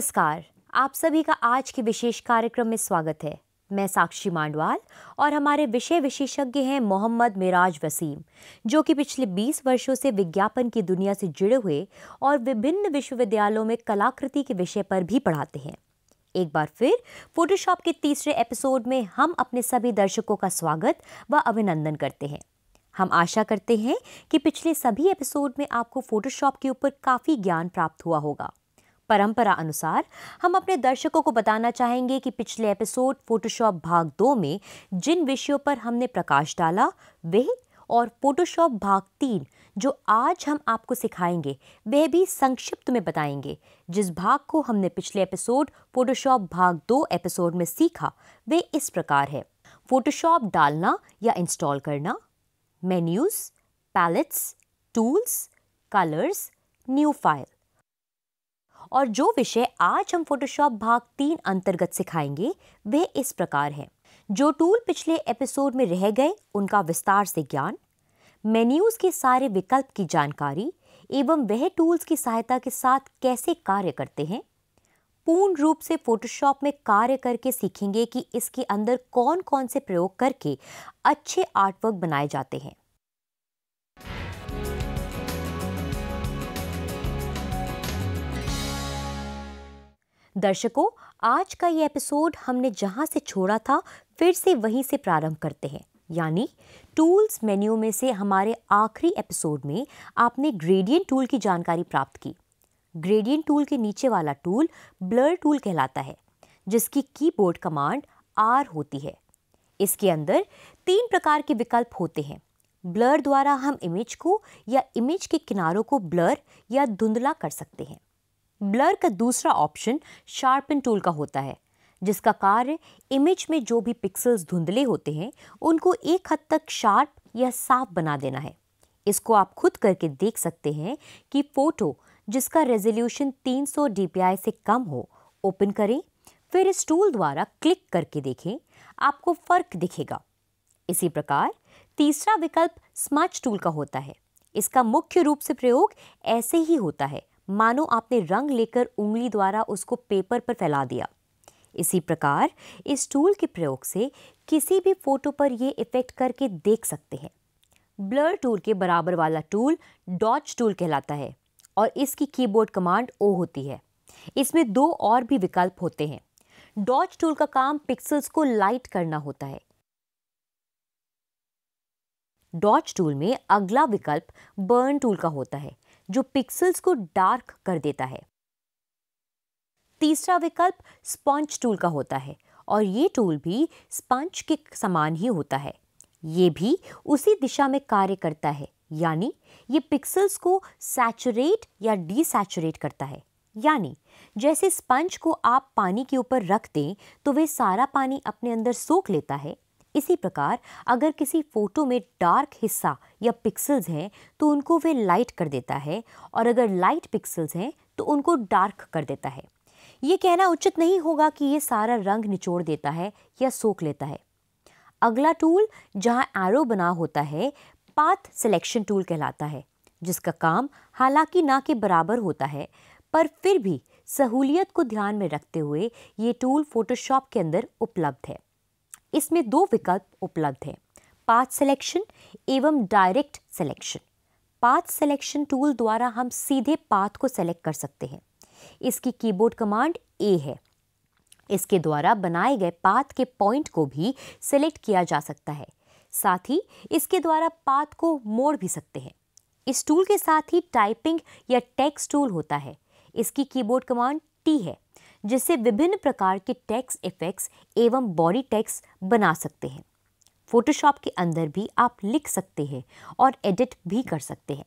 नमस्कार आप सभी का आज के विशेष कार्यक्रम में स्वागत है मैं साक्षी मांडवाल और हमारे विषय विशेषज्ञ हैं मोहम्मद मिराज वसीम जो कि पिछले 20 वर्षों से विज्ञापन की दुनिया से जुड़े हुए और विभिन्न विश्वविद्यालयों में कलाकृति के विषय पर भी पढ़ाते हैं एक बार फिर फोटोशॉप के तीसरे एपिसोड में हम अपने सभी दर्शकों का स्वागत व अभिनंदन करते हैं हम आशा करते हैं कि पिछले सभी एपिसोड में आपको फोटोशॉप के ऊपर काफ़ी ज्ञान प्राप्त हुआ होगा परंपरा अनुसार हम अपने दर्शकों को बताना चाहेंगे कि पिछले एपिसोड फोटोशॉप भाग दो में जिन विषयों पर हमने प्रकाश डाला वे और फोटोशॉप भाग तीन जो आज हम आपको सिखाएंगे वह भी संक्षिप्त में बताएंगे जिस भाग को हमने पिछले एपिसोड फोटोशॉप भाग दो एपिसोड में सीखा वे इस प्रकार है फोटोशॉप डालना या इंस्टॉल करना menus palettes tools colours new file और जो विषय आज हम फोटोशॉप भाग तीन अंतर्गत सिखाएंगे वे इस प्रकार हैं जो टूल पिछले एपिसोड में रह गए उनका विस्तार से ज्ञान मेन्यूज़ के सारे विकल्प की जानकारी एवं वह टूल्स की सहायता के साथ कैसे कार्य करते हैं पूर्ण रूप से फोटोशॉप में कार्य करके सीखेंगे कि इसके अंदर कौन कौन से प्रयोग करके अच्छे आर्टवर्क बनाए जाते हैं दर्शकों आज का ये एपिसोड हमने जहाँ से छोड़ा था फिर से वहीं से प्रारंभ करते हैं यानी टूल्स मेन्यू में से हमारे आखिरी एपिसोड में आपने ग्रेडियंट टूल की जानकारी प्राप्त की ग्रेडियंट टूल के नीचे वाला टूल ब्लर टूल कहलाता है जिसकी कीबोर्ड कमांड आर होती है इसके अंदर तीन प्रकार के विकल्प होते हैं ब्लर द्वारा हम इमेज को या इमेज के किनारों को ब्लर या धुंधला कर सकते हैं ब्लर का दूसरा ऑप्शन शार्पन टूल का होता है जिसका कार्य इमेज में जो भी पिक्सल्स धुंधले होते हैं उनको एक हद तक शार्प या साफ बना देना है इसको आप खुद करके देख सकते हैं कि फ़ोटो जिसका रेजोल्यूशन 300 dpi से कम हो ओपन करें फिर इस टूल द्वारा क्लिक करके देखें आपको फ़र्क दिखेगा इसी प्रकार तीसरा विकल्प स्मच टूल का होता है इसका मुख्य रूप से प्रयोग ऐसे ही होता है मानो आपने रंग लेकर उंगली द्वारा उसको पेपर पर फैला दिया इसी प्रकार इस टूल के प्रयोग से किसी भी फोटो पर ये इफ़ेक्ट करके देख सकते हैं ब्लर टूल के बराबर वाला टूल डॉच टूल कहलाता है और इसकी कीबोर्ड कमांड ओ होती है इसमें दो और भी विकल्प होते हैं डॉच टूल का काम पिक्सल्स को लाइट करना होता है डॉच टूल में अगला विकल्प बर्न टूल का होता है जो पिक्सल्स को डार्क कर देता है तीसरा विकल्प स्पंज टूल का होता है और ये टूल भी स्पंज के समान ही होता है ये भी उसी दिशा में कार्य करता है यानी ये पिक्सल्स को सैचुरेट या डीसैचुरेट करता है यानी जैसे स्पंज को आप पानी के ऊपर रख दें तो वे सारा पानी अपने अंदर सोख लेता है इसी प्रकार अगर किसी फ़ोटो में डार्क हिस्सा या पिक्सल्स हैं तो उनको वे लाइट कर देता है और अगर लाइट पिक्सल्स हैं तो उनको डार्क कर देता है ये कहना उचित नहीं होगा कि ये सारा रंग निचोड़ देता है या सोख लेता है अगला टूल जहाँ एरो बना होता है पाथ सिलेक्शन टूल कहलाता है जिसका काम हालांकि ना के बराबर होता है पर फिर भी सहूलियत को ध्यान में रखते हुए ये टूल फ़ोटोशॉप के अंदर उपलब्ध है इसमें दो विकल्प उपलब्ध हैं पाथ सिलेक्शन एवं direct selection path selection tool द्वारा हम सीधे पाथ को सेलेक्ट कर सकते हैं इसकी कीबोर्ड कमांड ए है इसके द्वारा बनाए गए पाथ के पॉइंट को भी सेलेक्ट किया जा सकता है साथ ही इसके द्वारा पाथ को मोड़ भी सकते हैं इस टूल के साथ ही टाइपिंग या टेक्स्ट टूल होता है इसकी कीबोर्ड कमांड टी है जिससे विभिन्न प्रकार के टैक्स इफेक्ट्स एवं बॉडी टैक्स बना सकते हैं फोटोशॉप के अंदर भी आप लिख सकते हैं और एडिट भी कर सकते हैं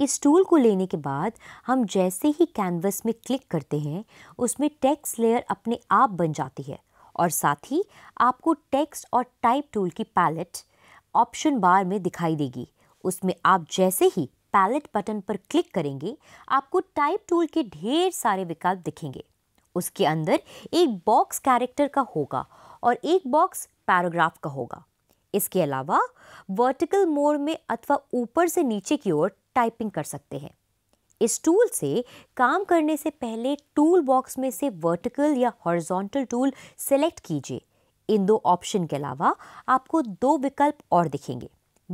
इस टूल को लेने के बाद हम जैसे ही कैनवस में क्लिक करते हैं उसमें टेक्स्ट लेयर अपने आप बन जाती है और साथ ही आपको टेक्स्ट और टाइप टूल की पैलेट ऑप्शन बार में दिखाई देगी उसमें आप जैसे ही पैलेट बटन पर क्लिक करेंगे आपको टाइप टूल के ढेर सारे विकल्प दिखेंगे उसके अंदर एक बॉक्स कैरेक्टर का होगा और एक बॉक्स पैराग्राफ का होगा इसके अलावा वर्टिकल मोड में अथवा ऊपर से नीचे की ओर टाइपिंग कर सकते हैं इस टूल से काम करने से पहले टूल बॉक्स में से वर्टिकल या हॉरिजॉन्टल टूल सेलेक्ट कीजिए इन दो ऑप्शन के अलावा आपको दो विकल्प और दिखेंगे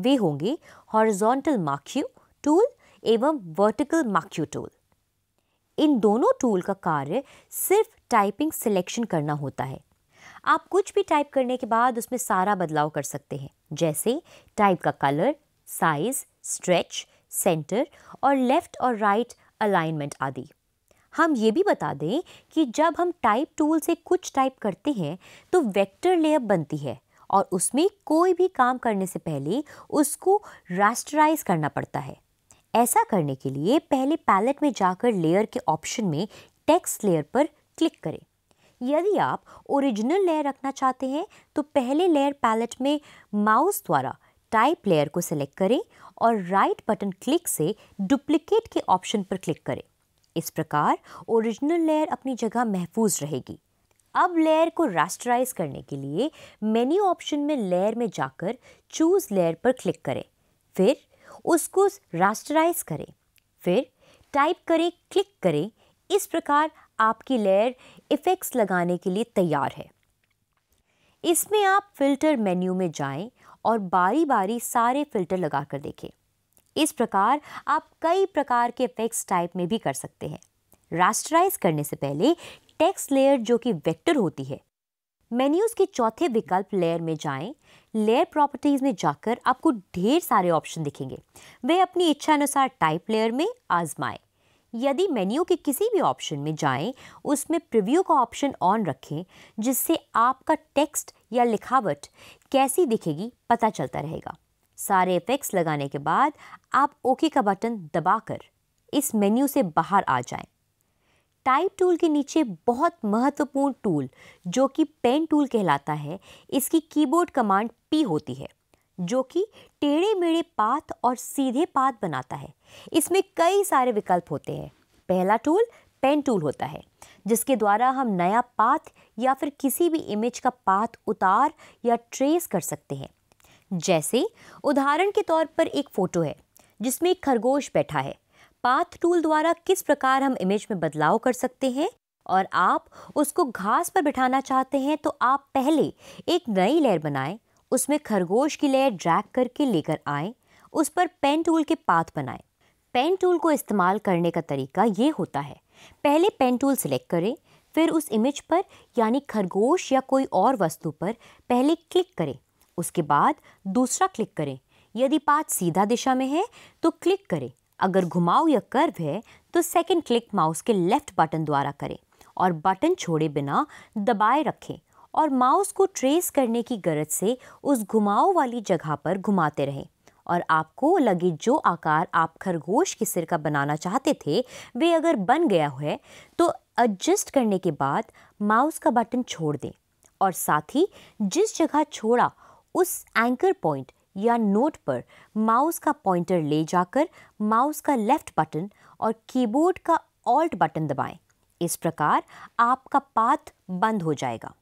वे होंगे हॉरिजॉन्टल माक्यू टूल एवं वर्टिकल माक्यू टूल इन दोनों टूल का कार्य सिर्फ टाइपिंग सिलेक्शन करना होता है आप कुछ भी टाइप करने के बाद उसमें सारा बदलाव कर सकते हैं जैसे टाइप का कलर साइज स्ट्रेच सेंटर और लेफ़्ट और राइट अलाइनमेंट आदि हम ये भी बता दें कि जब हम टाइप टूल से कुछ टाइप करते हैं तो वेक्टर लेयर बनती है और उसमें कोई भी काम करने से पहले उसको रास्टराइज करना पड़ता है ऐसा करने के लिए पहले पैलेट में जाकर लेयर के ऑप्शन में टेक्स्ट लेयर पर क्लिक करें यदि आप ओरिजिनल लेयर रखना चाहते हैं तो पहले लेयर पैलेट में माउस द्वारा टाइप लेयर को सिलेक्ट करें और राइट बटन क्लिक से डुप्लीकेट के ऑप्शन पर क्लिक करें इस प्रकार ओरिजिनल लेयर अपनी जगह महफूज रहेगी अब लेयर को रास्टराइज करने के लिए मेन्यू ऑप्शन में लेयर में जाकर चूज़ लेयर पर क्लिक करें फिर उसको रास्टराइज करें फिर टाइप करें क्लिक करें इस प्रकार आपकी लेयर इफ़ेक्ट्स लगाने के लिए तैयार है इसमें आप फ़िल्टर मेन्यू में जाएं और बारी बारी सारे फ़िल्टर लगा कर देखें इस प्रकार आप कई प्रकार के इफ़ेक्ट्स टाइप में भी कर सकते हैं रास्टराइज करने से पहले टेक्स्ट लेयर जो कि वेक्टर होती है मेन्यूज़ के चौथे विकल्प लेयर में जाएं लेयर प्रॉपर्टीज़ में जाकर आपको ढेर सारे ऑप्शन दिखेंगे वे अपनी इच्छा अनुसार टाइप लेयर में आजमाएं यदि मेन्यू के किसी भी ऑप्शन में जाएं उसमें प्रिव्यू का ऑप्शन ऑन रखें जिससे आपका टेक्स्ट या लिखावट कैसी दिखेगी पता चलता रहेगा सारे इफेक्ट्स लगाने के बाद आप ओके का बटन दबाकर इस मेन्यू से बाहर आ जाएं टाइप टूल के नीचे बहुत महत्वपूर्ण टूल जो कि पेन टूल कहलाता है इसकी कीबोर्ड कमांड पी होती है जो कि टेढ़े मेढ़े पाथ और सीधे पाथ बनाता है इसमें कई सारे विकल्प होते हैं पहला टूल पेन टूल होता है जिसके द्वारा हम नया पाथ या फिर किसी भी इमेज का पाथ उतार या ट्रेस कर सकते हैं जैसे उदाहरण के तौर पर एक फ़ोटो है जिसमें एक खरगोश बैठा है पाथ टूल द्वारा किस प्रकार हम इमेज में बदलाव कर सकते हैं और आप उसको घास पर बिठाना चाहते हैं तो आप पहले एक नई लेयर बनाएं उसमें खरगोश की लेयर ड्रैग करके लेकर आएं उस पर पेन टूल के पाथ बनाएं पेन टूल को इस्तेमाल करने का तरीका ये होता है पहले पेन टूल सेलेक्ट करें फिर उस इमेज पर यानी खरगोश या कोई और वस्तु पर पहले क्लिक करें उसके बाद दूसरा क्लिक करें यदि पाथ सीधा दिशा में है तो क्लिक करें अगर घुमाव या कर्व है तो सेकंड क्लिक माउस के लेफ्ट बटन द्वारा करें और बटन छोड़े बिना दबाए रखें और माउस को ट्रेस करने की गरज से उस घुमाव वाली जगह पर घुमाते रहें और आपको लगे जो आकार आप खरगोश के सिर का बनाना चाहते थे वे अगर बन गया है तो एडजस्ट करने के बाद माउस का बटन छोड़ दें और साथ ही जिस जगह छोड़ा उस एंकर पॉइंट या नोट पर माउस का पॉइंटर ले जाकर माउस का लेफ्ट बटन और कीबोर्ड का ऑल्ट बटन दबाएं। इस प्रकार आपका पाथ बंद हो जाएगा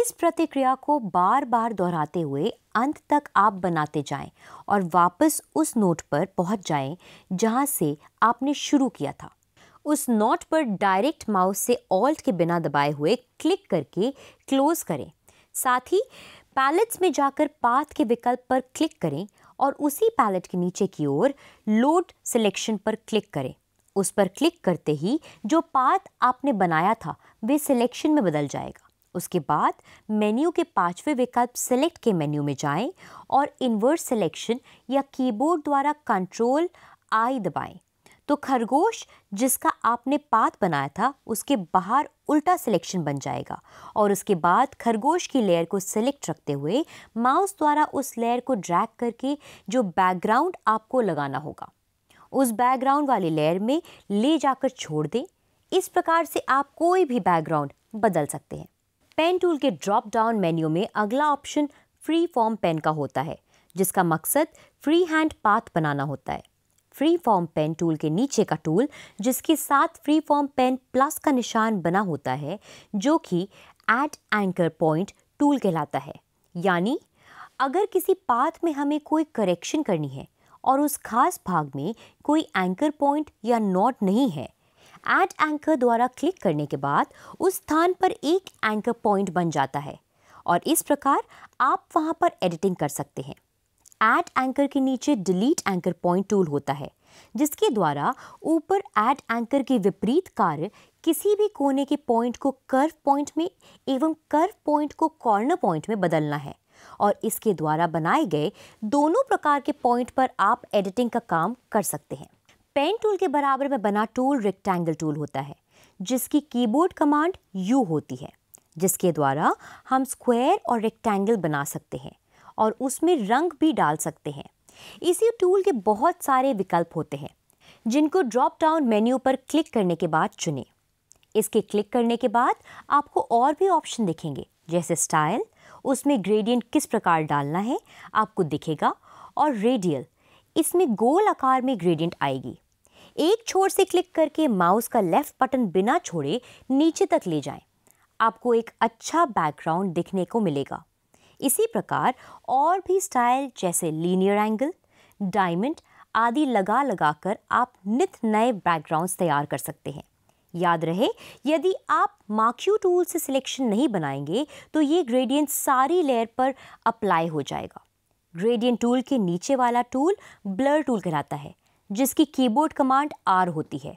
इस प्रतिक्रिया को बार बार दोहराते हुए अंत तक आप बनाते जाएं और वापस उस नोट पर पहुंच जाएं जहां से आपने शुरू किया था उस नोट पर डायरेक्ट माउस से ऑल्ट के बिना दबाए हुए क्लिक करके क्लोज करें साथ ही पैलेट्स में जाकर पाथ के विकल्प पर क्लिक करें और उसी पैलेट के नीचे की ओर लोड सिलेक्शन पर क्लिक करें उस पर क्लिक करते ही जो पाथ आपने बनाया था वे सिलेक्शन में बदल जाएगा उसके बाद मेन्यू के पांचवें विकल्प सेलेक्ट के मेन्यू में जाएं और इन्वर्स सिलेक्शन या कीबोर्ड द्वारा कंट्रोल आई दबाएं। तो खरगोश जिसका आपने पात बनाया था उसके बाहर उल्टा सिलेक्शन बन जाएगा और उसके बाद खरगोश की लेयर को सिलेक्ट रखते हुए माउस द्वारा उस लेयर को ड्रैग करके जो बैकग्राउंड आपको लगाना होगा उस बैकग्राउंड वाली लेयर में ले जाकर छोड़ दें इस प्रकार से आप कोई भी बैकग्राउंड बदल सकते हैं पेन टूल के ड्रॉप डाउन मेन्यू में अगला ऑप्शन फ्री फॉर्म पेन का होता है जिसका मकसद फ्री हैंड पाथ बनाना होता है फ्री फॉर्म पेन टूल के नीचे का टूल जिसके साथ फ्री फॉर्म पेन प्लस का निशान बना होता है जो कि एट एंकर पॉइंट टूल कहलाता है यानी अगर किसी पाथ में हमें कोई करेक्शन करनी है और उस खास भाग में कोई एंकर पॉइंट या नॉट नहीं है एट एंकर द्वारा क्लिक करने के बाद उस स्थान पर एक एंकर पॉइंट बन जाता है और इस प्रकार आप वहाँ पर एडिटिंग कर सकते हैं ऐड एंकर के नीचे डिलीट एंकर पॉइंट टूल होता है जिसके द्वारा ऊपर ऐड एंकर के विपरीत कार्य किसी भी कोने के पॉइंट को कर्व पॉइंट में एवं कर्व पॉइंट को कॉर्नर पॉइंट में बदलना है और इसके द्वारा बनाए गए दोनों प्रकार के पॉइंट पर आप एडिटिंग का काम कर सकते हैं पेन टूल के बराबर में बना टूल रेक्टेंगल टूल होता है जिसकी कीबोर्ड कमांड यू होती है जिसके द्वारा हम स्क्वायर और रेक्टेंगल बना सकते हैं और उसमें रंग भी डाल सकते हैं इसी टूल के बहुत सारे विकल्प होते हैं जिनको ड्रॉप डाउन मेन्यू पर क्लिक करने के बाद चुनें इसके क्लिक करने के बाद आपको और भी ऑप्शन दिखेंगे जैसे स्टाइल उसमें ग्रेडियंट किस प्रकार डालना है आपको दिखेगा और रेडियल इसमें गोल आकार में ग्रेडियंट आएगी एक छोर से क्लिक करके माउस का लेफ्ट बटन बिना छोड़े नीचे तक ले जाएं। आपको एक अच्छा बैकग्राउंड दिखने को मिलेगा इसी प्रकार और भी स्टाइल जैसे लीनियर एंगल डायमंड आदि लगा लगा कर आप नित नए बैकग्राउंड्स तैयार कर सकते हैं याद रहे यदि आप माक्यू टूल से सिलेक्शन नहीं बनाएंगे तो ये ग्रेडियंट सारी लेयर पर अप्लाई हो जाएगा ग्रेडियंट टूल के नीचे वाला टूल ब्लर टूल कहलाता है जिसकी कीबोर्ड कमांड आर होती है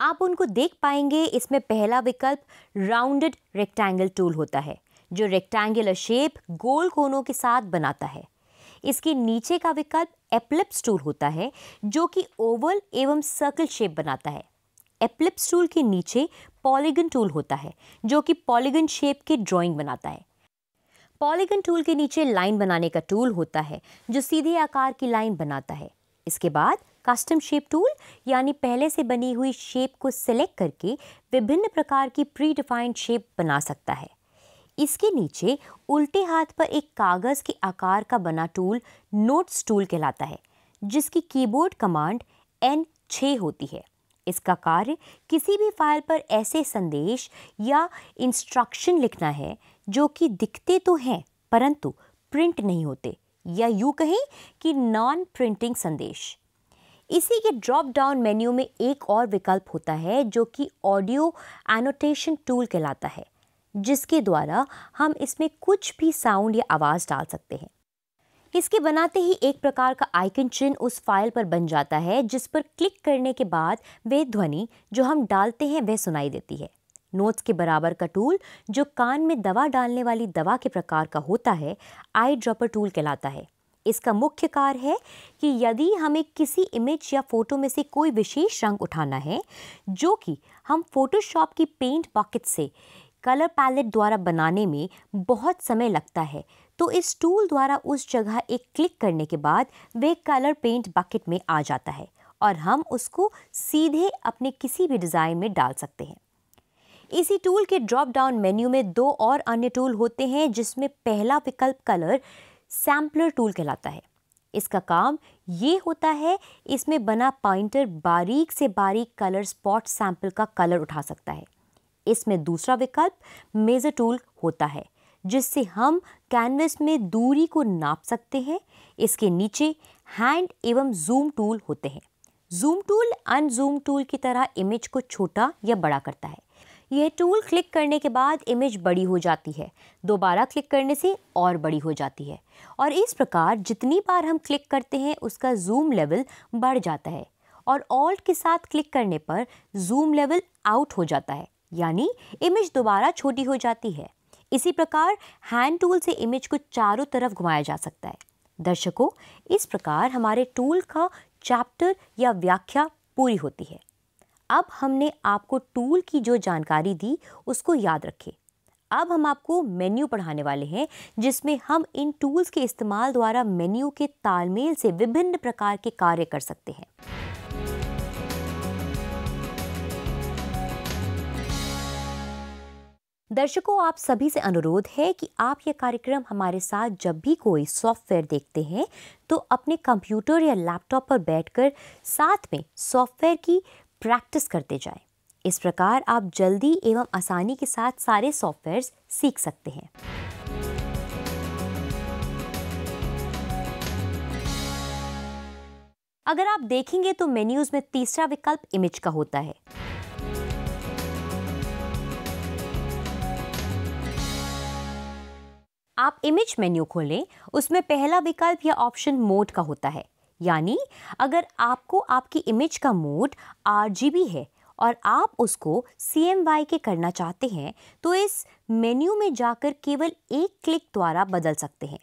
आप उनको देख पाएंगे इसमें पहला विकल्प राउंडेड रेक्टेंगल टूल होता है जो रेक्टेंगुलर शेप गोल कोनों के साथ बनाता है इसके नीचे का विकल्प एप्लिप्स टूल होता है जो कि ओवल एवं सर्कल शेप बनाता है एप्लिप्स टूल के नीचे पॉलीगन टूल होता है जो कि पॉलीगन शेप के ड्राइंग बनाता है पॉलीगन टूल के नीचे लाइन बनाने का टूल होता है जो सीधे आकार की लाइन बनाता है इसके बाद कस्टम शेप टूल यानी पहले से बनी हुई शेप को सिलेक्ट करके विभिन्न प्रकार की प्री डिफाइंड शेप बना सकता है इसके नीचे उल्टे हाथ पर एक कागज़ के आकार का बना टूल नोट्स टूल कहलाता है जिसकी कीबोर्ड कमांड एन छः होती है इसका कार्य किसी भी फाइल पर ऐसे संदेश या इंस्ट्रक्शन लिखना है जो कि दिखते तो हैं परंतु प्रिंट नहीं होते या यूँ कहें कि नॉन प्रिंटिंग संदेश इसी के ड्रॉप डाउन मेन्यू में एक और विकल्प होता है जो कि ऑडियो एनोटेशन टूल कहलाता है जिसके द्वारा हम इसमें कुछ भी साउंड या आवाज़ डाल सकते हैं इसके बनाते ही एक प्रकार का आइकन चिन्ह उस फाइल पर बन जाता है जिस पर क्लिक करने के बाद वे ध्वनि जो हम डालते हैं वह सुनाई देती है नोट्स के बराबर का टूल जो कान में दवा डालने वाली दवा के प्रकार का होता है आई ड्रॉपर टूल कहलाता है इसका मुख्य कार्य है कि यदि हमें किसी इमेज या फोटो में से कोई विशेष रंग उठाना है जो कि हम फोटोशॉप की पेंट पॉकेट से कलर पैलेट द्वारा बनाने में बहुत समय लगता है तो इस टूल द्वारा उस जगह एक क्लिक करने के बाद वे कलर पेंट बकेट में आ जाता है और हम उसको सीधे अपने किसी भी डिज़ाइन में डाल सकते हैं इसी टूल के ड्रॉप डाउन मेन्यू में दो और अन्य टूल होते हैं जिसमें पहला विकल्प कलर सैम्पलर टूल कहलाता है इसका काम ये होता है इसमें बना पॉइंटर बारीक से बारीक कलर स्पॉट सैंपल का कलर उठा सकता है इसमें दूसरा विकल्प मेज़र टूल होता है जिससे हम कैनवस में दूरी को नाप सकते हैं इसके नीचे हैंड एवं जूम टूल होते हैं जूम टूल अनजूम टूल की तरह इमेज को छोटा या बड़ा करता है यह टूल क्लिक करने के बाद इमेज बड़ी हो जाती है दोबारा क्लिक करने से और बड़ी हो जाती है और इस प्रकार जितनी बार हम क्लिक करते हैं उसका जूम लेवल बढ़ जाता है और ऑल्ट के साथ क्लिक करने पर जूम लेवल आउट हो जाता है यानी इमेज दोबारा छोटी हो जाती है इसी प्रकार हैंड टूल से इमेज को चारों तरफ घुमाया जा सकता है दर्शकों इस प्रकार हमारे टूल का चैप्टर या व्याख्या पूरी होती है अब हमने आपको टूल की जो जानकारी दी उसको याद रखें अब हम आपको मेन्यू पढ़ाने वाले हैं जिसमें हम इन टूल्स के इस्तेमाल द्वारा मेन्यू के तालमेल से विभिन्न प्रकार के कार्य कर सकते हैं दर्शकों आप सभी से अनुरोध है कि आप ये कार्यक्रम हमारे साथ जब भी कोई सॉफ्टवेयर देखते हैं तो अपने कंप्यूटर या लैपटॉप पर बैठकर साथ में सॉफ्टवेयर की प्रैक्टिस करते जाएं। इस प्रकार आप जल्दी एवं आसानी के साथ सारे सॉफ्टवेयर सीख सकते हैं अगर आप देखेंगे तो मेन्यूज़ में तीसरा विकल्प इमेज का होता है आप इमेज मेन्यू खोलें उसमें पहला विकल्प या ऑप्शन मोड का होता है यानी अगर आपको आपकी इमेज का मोड आर है और आप उसको सी एम वाई के करना चाहते हैं तो इस मेन्यू में जाकर केवल एक क्लिक द्वारा बदल सकते हैं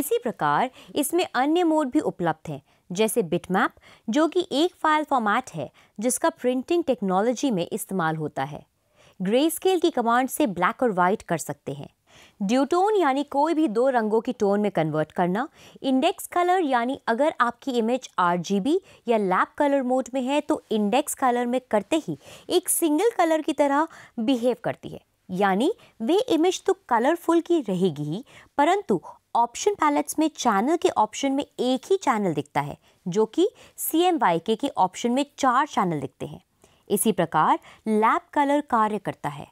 इसी प्रकार इसमें अन्य मोड भी उपलब्ध हैं जैसे बिटमैप जो कि एक फाइल फॉर्मेट है जिसका प्रिंटिंग टेक्नोलॉजी में इस्तेमाल होता है ग्रे स्केल की कमांड से ब्लैक और वाइट कर सकते हैं ड्यूटोन यानी कोई भी दो रंगों की टोन में कन्वर्ट करना इंडेक्स कलर यानी अगर आपकी इमेज आर या लैप कलर मोड में है तो इंडेक्स कलर में करते ही एक सिंगल कलर की तरह बिहेव करती है यानी वे इमेज तो कलरफुल की रहेगी ही परंतु ऑप्शन पैलेट्स में चैनल के ऑप्शन में एक ही चैनल दिखता है जो कि सी एम वाई के ऑप्शन में चार चैनल दिखते हैं इसी प्रकार लैप कलर कार्य करता है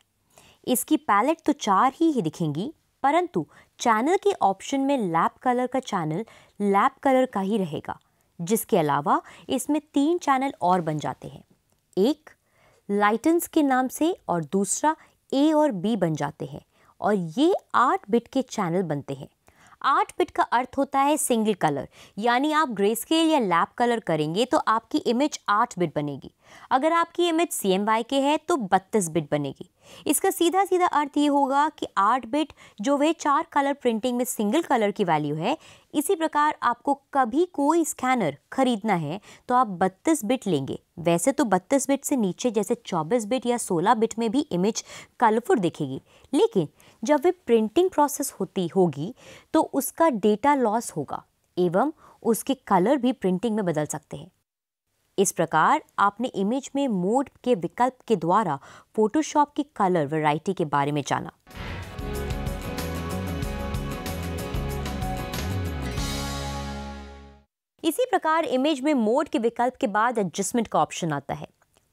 इसकी पैलेट तो चार ही, ही दिखेंगी परंतु चैनल के ऑप्शन में लैप कलर का चैनल लैप कलर का ही रहेगा जिसके अलावा इसमें तीन चैनल और बन जाते हैं एक लाइटन्स के नाम से और दूसरा ए और बी बन जाते हैं और ये आठ बिट के चैनल बनते हैं आठ बिट का अर्थ होता है सिंगल कलर यानी आप ग्रे स्केल या लैप कलर करेंगे तो आपकी इमेज आठ बिट बनेगी अगर आपकी इमेज सी एम वाई के है तो बत्तीस बिट बनेगी इसका सीधा सीधा अर्थ ये होगा कि आठ बिट जो वह चार कलर प्रिंटिंग में सिंगल कलर की वैल्यू है इसी प्रकार आपको कभी कोई स्कैनर खरीदना है तो आप बत्तीस बिट लेंगे वैसे तो बत्तीस बिट से नीचे जैसे चौबीस बिट या सोलह बिट में भी इमेज कलरफुल दिखेगी लेकिन जब वे प्रिंटिंग प्रोसेस होती होगी तो उसका डेटा लॉस होगा एवं उसके कलर भी प्रिंटिंग में बदल सकते हैं इस प्रकार आपने इमेज में मोड के विकल्प के द्वारा फोटोशॉप की कलर वैरायटी के बारे में जाना इसी प्रकार इमेज में मोड के विकल्प के बाद एडजस्टमेंट का ऑप्शन आता है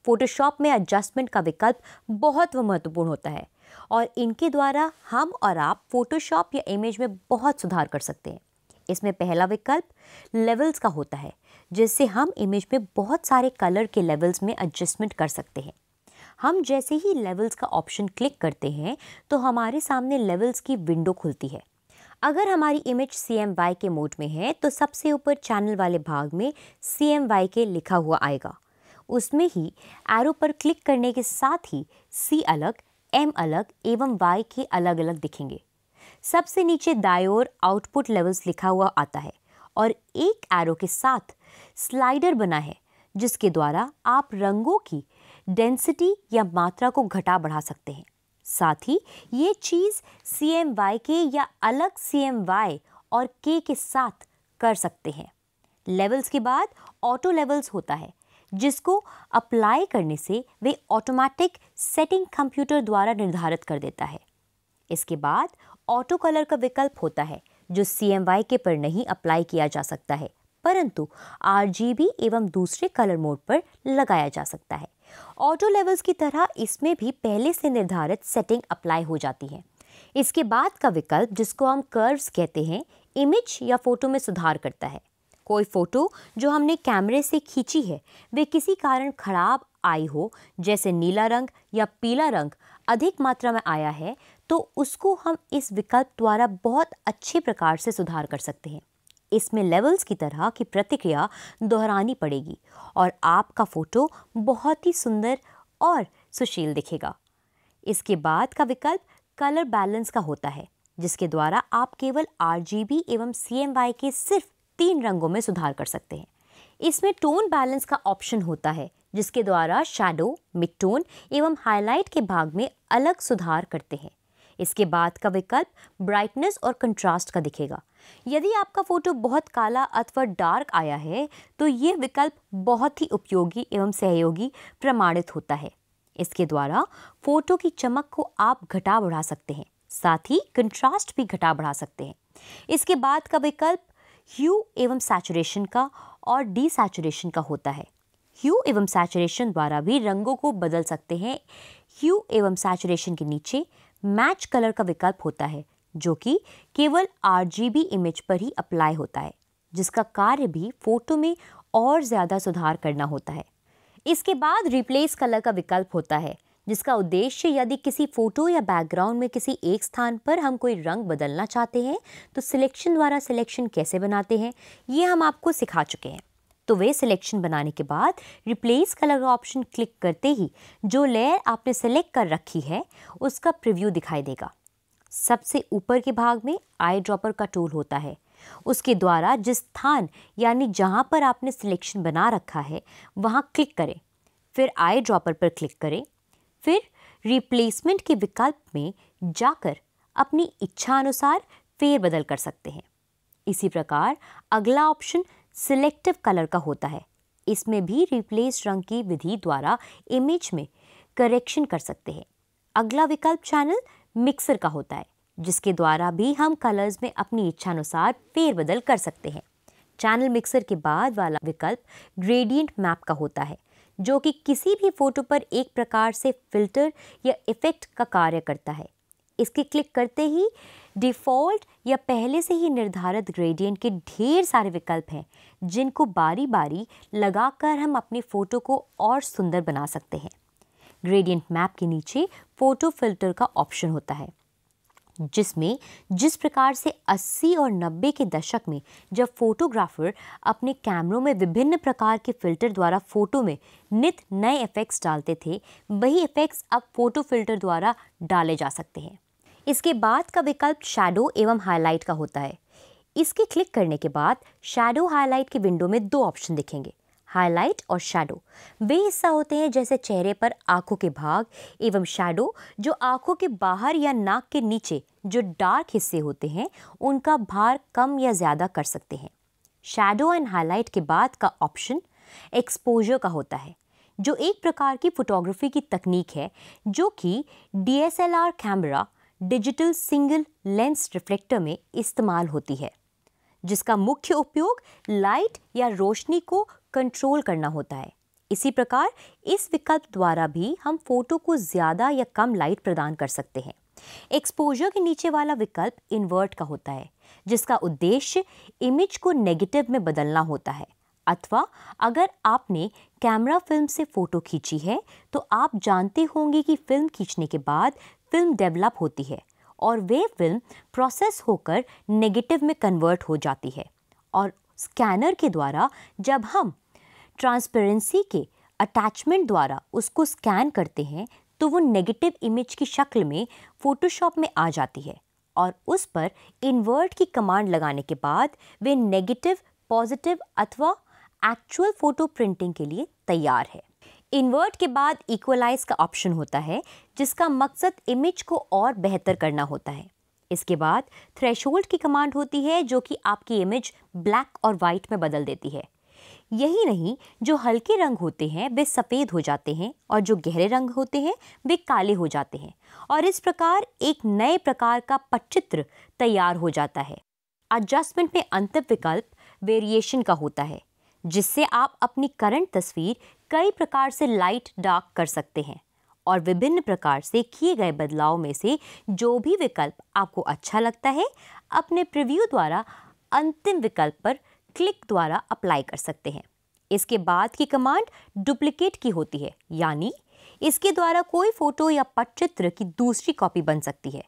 फोटोशॉप में एडजस्टमेंट का विकल्प बहुत महत्वपूर्ण होता है और इनके द्वारा हम और आप फोटोशॉप या इमेज में बहुत सुधार कर सकते हैं इसमें पहला विकल्प लेवल्स का होता है जिससे हम इमेज में बहुत सारे कलर के लेवल्स में एडजस्टमेंट कर सकते हैं हम जैसे ही लेवल्स का ऑप्शन क्लिक करते हैं तो हमारे सामने लेवल्स की विंडो खुलती है अगर हमारी इमेज सी एम वाई के मोड में है तो सबसे ऊपर चैनल वाले भाग में सी एम वाई के लिखा हुआ आएगा उसमें ही एरो पर क्लिक करने के साथ ही सी अलग एम अलग एवं वाई के अलग अलग दिखेंगे सबसे नीचे दाएं ओर आउटपुट लेवल्स लिखा हुआ आता है और एक एरो के साथ स्लाइडर बना है जिसके द्वारा आप रंगों की डेंसिटी या मात्रा को घटा बढ़ा सकते हैं साथ ही ये चीज़ सी एम वाई के या अलग सी एम वाई और के के साथ कर सकते हैं लेवल्स के बाद ऑटो लेवल्स होता है जिसको अप्लाई करने से वे ऑटोमेटिक सेटिंग कंप्यूटर द्वारा निर्धारित कर देता है इसके बाद ऑटो कलर का विकल्प होता है जो सी के पर नहीं अप्लाई किया जा सकता है परंतु आर एवं दूसरे कलर मोड पर लगाया जा सकता है ऑटो लेवल्स की तरह इसमें भी पहले से निर्धारित सेटिंग अप्लाई हो जाती है इसके बाद का विकल्प जिसको हम कर्व्स कहते हैं इमेज या फोटो में सुधार करता है कोई फ़ोटो जो हमने कैमरे से खींची है वे किसी कारण खराब आई हो जैसे नीला रंग या पीला रंग अधिक मात्रा में आया है तो उसको हम इस विकल्प द्वारा बहुत अच्छे प्रकार से सुधार कर सकते हैं इसमें लेवल्स की तरह की प्रतिक्रिया दोहरानी पड़ेगी और आपका फ़ोटो बहुत ही सुंदर और सुशील दिखेगा इसके बाद का विकल्प कलर बैलेंस का होता है जिसके द्वारा आप केवल आर एवं सी के सिर्फ तीन रंगों में सुधार कर सकते हैं इसमें टोन बैलेंस का ऑप्शन होता है जिसके द्वारा शैडो टोन एवं हाईलाइट के भाग में अलग सुधार करते हैं इसके बाद का विकल्प ब्राइटनेस और कंट्रास्ट का दिखेगा यदि आपका फ़ोटो बहुत काला अथवा डार्क आया है तो ये विकल्प बहुत ही उपयोगी एवं सहयोगी प्रमाणित होता है इसके द्वारा फ़ोटो की चमक को आप घटा बढ़ा सकते हैं साथ ही कंट्रास्ट भी घटा बढ़ा सकते हैं इसके बाद का विकल्प ह्यू एवं सैचुरेशन का और डी सैचुरेशन का होता है ह्यू एवं सैचुरेशन द्वारा भी रंगों को बदल सकते हैं ह्यू एवं सैचुरेशन के नीचे मैच कलर का विकल्प होता है जो कि केवल आर इमेज पर ही अप्लाई होता है जिसका कार्य भी फोटो में और ज़्यादा सुधार करना होता है इसके बाद रिप्लेस कलर का विकल्प होता है जिसका उद्देश्य यदि किसी फोटो या बैकग्राउंड में किसी एक स्थान पर हम कोई रंग बदलना चाहते हैं तो सिलेक्शन द्वारा सिलेक्शन कैसे बनाते हैं ये हम आपको सिखा चुके हैं तो वे सिलेक्शन बनाने के बाद रिप्लेस कलर ऑप्शन क्लिक करते ही जो लेयर आपने सेलेक्ट कर रखी है उसका प्रिव्यू दिखाई देगा सबसे ऊपर के भाग में आई ड्रॉपर का टूल होता है उसके द्वारा जिस स्थान यानी जहाँ पर आपने सिलेक्शन बना रखा है वहाँ क्लिक करें फिर आई ड्रॉपर पर क्लिक करें फिर रिप्लेसमेंट के विकल्प में जाकर अपनी इच्छा अनुसार फेरबदल कर सकते हैं इसी प्रकार अगला ऑप्शन सिलेक्टिव कलर का होता है इसमें भी रिप्लेस रंग की विधि द्वारा इमेज में करेक्शन कर सकते हैं अगला विकल्प चैनल मिक्सर का होता है जिसके द्वारा भी हम कलर्स में अपनी इच्छानुसार फेरबदल कर सकते हैं चैनल मिक्सर के बाद वाला विकल्प ग्रेडियंट मैप का होता है जो कि किसी भी फ़ोटो पर एक प्रकार से फ़िल्टर या इफ़ेक्ट का कार्य करता है इसके क्लिक करते ही डिफ़ॉल्ट या पहले से ही निर्धारित ग्रेडियंट के ढेर सारे विकल्प हैं जिनको बारी बारी लगाकर हम अपनी फ़ोटो को और सुंदर बना सकते हैं ग्रेडियंट मैप के नीचे फ़ोटो फिल्टर का ऑप्शन होता है जिसमें जिस प्रकार से 80 और 90 के दशक में जब फोटोग्राफर अपने कैमरों में विभिन्न प्रकार के फ़िल्टर द्वारा फ़ोटो में नित नए इफ़ेक्ट्स डालते थे वही इफ़ेक्ट्स अब फ़ोटो फ़िल्टर द्वारा डाले जा सकते हैं इसके बाद का विकल्प शेडो एवं हाईलाइट का होता है इसके क्लिक करने के बाद शेडो हाईलाइट के विंडो में दो ऑप्शन दिखेंगे हाईलाइट और शैडो वे हिस्सा होते हैं जैसे चेहरे पर आंखों के भाग एवं शैडो जो आंखों के बाहर या नाक के नीचे जो डार्क हिस्से होते हैं उनका भार कम या ज़्यादा कर सकते हैं शैडो एंड हाईलाइट के बाद का ऑप्शन एक्सपोजर का होता है जो एक प्रकार की फोटोग्राफी की तकनीक है जो कि D camera digital single lens reflector में इस्तेमाल होती है जिसका मुख्य उपयोग लाइट या रोशनी को कंट्रोल करना होता है इसी प्रकार इस विकल्प द्वारा भी हम फोटो को ज़्यादा या कम लाइट प्रदान कर सकते हैं एक्सपोजर के नीचे वाला विकल्प इन्वर्ट का होता है जिसका उद्देश्य इमेज को नेगेटिव में बदलना होता है अथवा अगर आपने कैमरा फिल्म से फ़ोटो खींची है तो आप जानते होंगे कि फ़िल्म खींचने के बाद फिल्म डेवलप होती है और वे फिल्म प्रोसेस होकर नेगेटिव में कन्वर्ट हो जाती है और स्कैनर के द्वारा जब हम ट्रांसपेरेंसी के अटैचमेंट द्वारा उसको स्कैन करते हैं तो वो नेगेटिव इमेज की शक्ल में फ़ोटोशॉप में आ जाती है और उस पर इन्वर्ट की कमांड लगाने के बाद वे नेगेटिव पॉजिटिव अथवा एक्चुअल फ़ोटो प्रिंटिंग के लिए तैयार है इन्वर्ट के बाद इक्वलाइज का ऑप्शन होता है जिसका मकसद इमेज को और बेहतर करना होता है इसके बाद थ्रेशोल्ड की कमांड होती है जो कि आपकी इमेज ब्लैक और वाइट में बदल देती है यही नहीं जो हल्के रंग होते हैं वे सफ़ेद हो जाते हैं और जो गहरे रंग होते हैं वे काले हो जाते हैं और इस प्रकार एक नए प्रकार का पटचित्र तैयार हो जाता है एडजस्टमेंट में अंतिम विकल्प वेरिएशन का होता है जिससे आप अपनी करंट तस्वीर कई प्रकार से लाइट डार्क कर सकते हैं और विभिन्न प्रकार से किए गए बदलाव में से जो भी विकल्प आपको अच्छा लगता है अपने प्रिव्यू द्वारा अंतिम विकल्प पर क्लिक द्वारा अप्लाई कर सकते हैं इसके बाद की कमांड डुप्लीकेट की होती है यानी इसके द्वारा कोई फोटो या पटचित्र की दूसरी कॉपी बन सकती है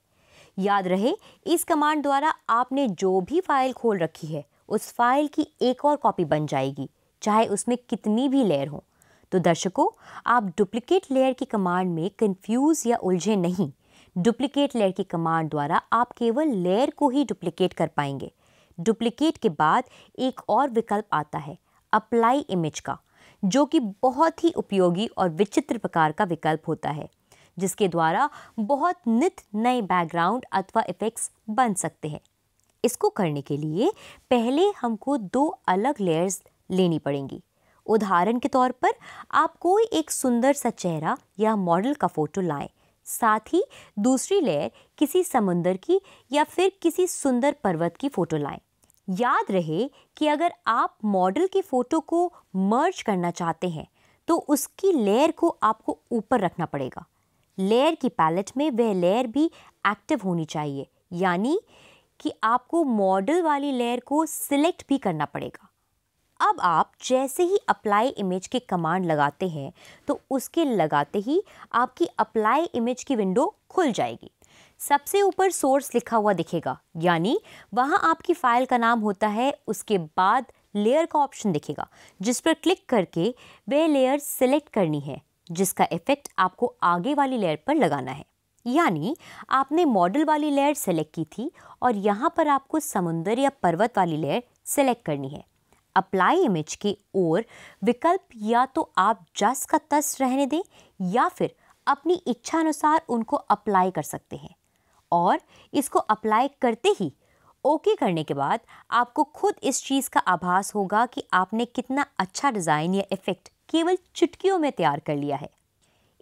याद रहे इस कमांड द्वारा आपने जो भी फाइल खोल रखी है उस फाइल की एक और कॉपी बन जाएगी चाहे उसमें कितनी भी लेयर हो तो दर्शकों आप डुप्लीकेट लेयर की कमांड में कंफ्यूज या उलझे नहीं डुप्लीकेट लेयर की कमांड द्वारा आप केवल लेयर को ही डुप्लीकेट कर पाएंगे डुप्लीकेट के बाद एक और विकल्प आता है अप्लाई इमेज का जो कि बहुत ही उपयोगी और विचित्र प्रकार का विकल्प होता है जिसके द्वारा बहुत नित नए बैकग्राउंड अथवा इफ़ेक्ट्स बन सकते हैं इसको करने के लिए पहले हमको दो अलग लेयर्स लेनी पड़ेंगी उदाहरण के तौर पर आप कोई एक सुंदर सा चेहरा या मॉडल का फ़ोटो लाएं साथ ही दूसरी लेयर किसी समुंदर की या फिर किसी सुंदर पर्वत की फ़ोटो लाएं याद रहे कि अगर आप मॉडल की फ़ोटो को मर्ज करना चाहते हैं तो उसकी लेयर को आपको ऊपर रखना पड़ेगा लेयर की पैलेट में वह लेयर भी एक्टिव होनी चाहिए यानी कि आपको मॉडल वाली लेयर को सिलेक्ट भी करना पड़ेगा अब आप जैसे ही अप्लाई इमेज के कमांड लगाते हैं तो उसके लगाते ही आपकी अप्लाई इमेज की विंडो खुल जाएगी सबसे ऊपर सोर्स लिखा हुआ दिखेगा यानी वहाँ आपकी फ़ाइल का नाम होता है उसके बाद लेयर का ऑप्शन दिखेगा जिस पर क्लिक करके वह लेयर सिलेक्ट करनी है जिसका इफ़ेक्ट आपको आगे वाली लेयर पर लगाना है यानी आपने मॉडल वाली लेयर सेलेक्ट की थी और यहाँ पर आपको समुंदर या पर्वत वाली लेयर सेलेक्ट करनी है अप्लाई इमेज के ओर विकल्प या तो आप जस का तस रहने दें या फिर अपनी इच्छा अनुसार उनको अप्लाई कर सकते हैं और इसको अप्लाई करते ही ओके करने के बाद आपको खुद इस चीज़ का आभास होगा कि आपने कितना अच्छा डिज़ाइन या इफ़ेक्ट केवल चुटकियों में तैयार कर लिया है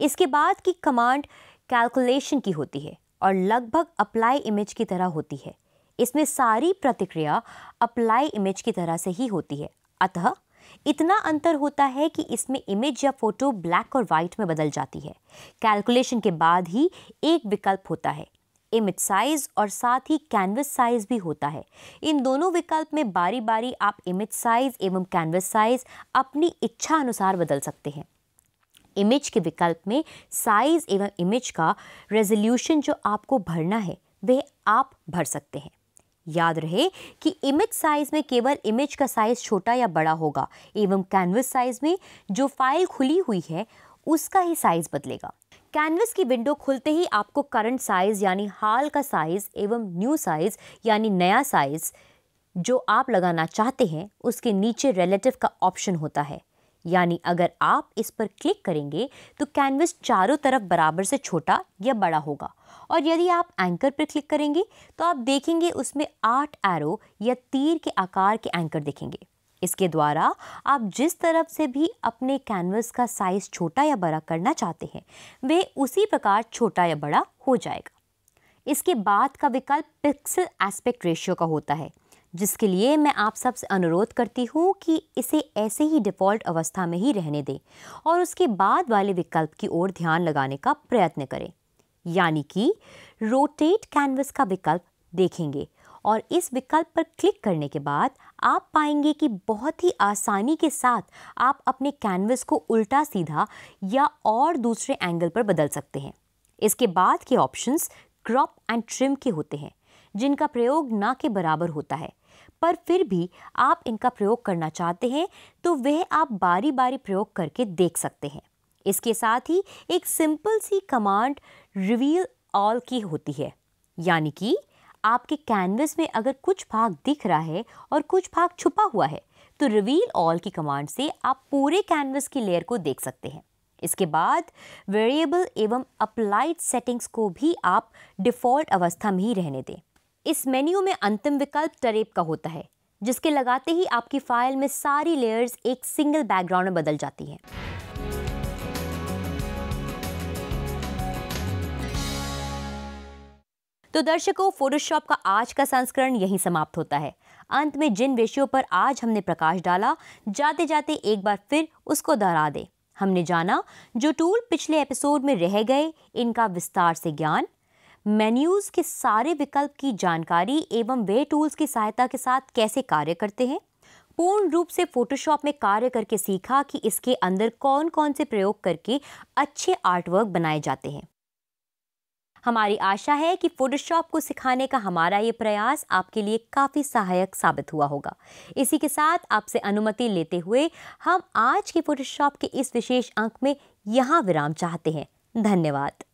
इसके बाद की कमांड कैलकुलेशन की होती है और लगभग अप्लाई इमेज की तरह होती है इसमें सारी प्रतिक्रिया अप्लाई इमेज की तरह से ही होती है अतः इतना अंतर होता है कि इसमें इमेज या फोटो ब्लैक और वाइट में बदल जाती है कैलकुलेशन के बाद ही एक विकल्प होता है इमेज साइज और साथ ही कैनवस साइज भी होता है इन दोनों विकल्प में बारी बारी आप इमेज साइज एवं कैनवस साइज अपनी इच्छा अनुसार बदल सकते हैं इमेज के विकल्प में साइज़ एवं इमेज का रेजोल्यूशन जो आपको भरना है वह आप भर सकते हैं याद रहे कि इमेज साइज़ में केवल इमेज का साइज़ छोटा या बड़ा होगा एवं कैनवस साइज़ में जो फाइल खुली हुई है उसका ही साइज़ बदलेगा कैनवस की विंडो खुलते ही आपको करंट साइज़ यानी हाल का साइज़ एवं न्यू साइज़ यानी नया साइज़ जो आप लगाना चाहते हैं उसके नीचे रिलेटिव का ऑप्शन होता है यानी अगर आप इस पर क्लिक करेंगे तो कैनवस चारों तरफ बराबर से छोटा या बड़ा होगा और यदि आप एंकर पर क्लिक करेंगे तो आप देखेंगे उसमें आठ एरो या तीर के आकार के एंकर देखेंगे इसके द्वारा आप जिस तरफ से भी अपने कैनवस का साइज़ छोटा या बड़ा करना चाहते हैं वे उसी प्रकार छोटा या बड़ा हो जाएगा इसके बाद का विकल्प पिक्सल एस्पेक्ट रेशियो का होता है जिसके लिए मैं आप सब से अनुरोध करती हूँ कि इसे ऐसे ही डिफ़ॉल्ट अवस्था में ही रहने दें और उसके बाद वाले विकल्प की ओर ध्यान लगाने का प्रयत्न करें यानी कि रोटेट कैनवस का विकल्प देखेंगे और इस विकल्प पर क्लिक करने के बाद आप पाएंगे कि बहुत ही आसानी के साथ आप अपने कैनवस को उल्टा सीधा या और दूसरे एंगल पर बदल सकते हैं इसके बाद के ऑप्शंस क्रॉप एंड ट्रिम के होते हैं जिनका प्रयोग ना के बराबर होता है पर फिर भी आप इनका प्रयोग करना चाहते हैं तो वह आप बारी बारी प्रयोग करके देख सकते हैं इसके साथ ही एक सिंपल सी कमांड रिवील ऑल की होती है यानी कि आपके कैनवस में अगर कुछ भाग दिख रहा है और कुछ भाग छुपा हुआ है तो रिवील ऑल की कमांड से आप पूरे कैनवस की लेयर को देख सकते हैं इसके बाद वेरिएबल एवं अप्लाइड सेटिंग्स को भी आप डिफ़ॉल्ट अवस्था में ही रहने दें इस मेन्यू में अंतिम विकल्प टरेप का होता है जिसके लगाते ही आपकी फाइल में सारी लेयर्स एक सिंगल बैकग्राउंड में बदल जाती हैं तो दर्शकों फोटोशॉप का आज का संस्करण यहीं समाप्त होता है अंत में जिन विषयों पर आज हमने प्रकाश डाला जाते जाते एक बार फिर उसको दोहरा दे हमने जाना जो टूल पिछले एपिसोड में रह गए इनका विस्तार से ज्ञान मेन्यूज़ के सारे विकल्प की जानकारी एवं वे टूल्स की सहायता के साथ कैसे कार्य करते हैं पूर्ण रूप से फोटोशॉप में कार्य करके सीखा कि इसके अंदर कौन कौन से प्रयोग करके अच्छे आर्टवर्क बनाए जाते हैं हमारी आशा है कि फोटोशॉप को सिखाने का हमारा ये प्रयास आपके लिए काफ़ी सहायक साबित हुआ होगा इसी के साथ आपसे अनुमति लेते हुए हम आज के फोटोशॉप के इस विशेष अंक में यहाँ विराम चाहते हैं धन्यवाद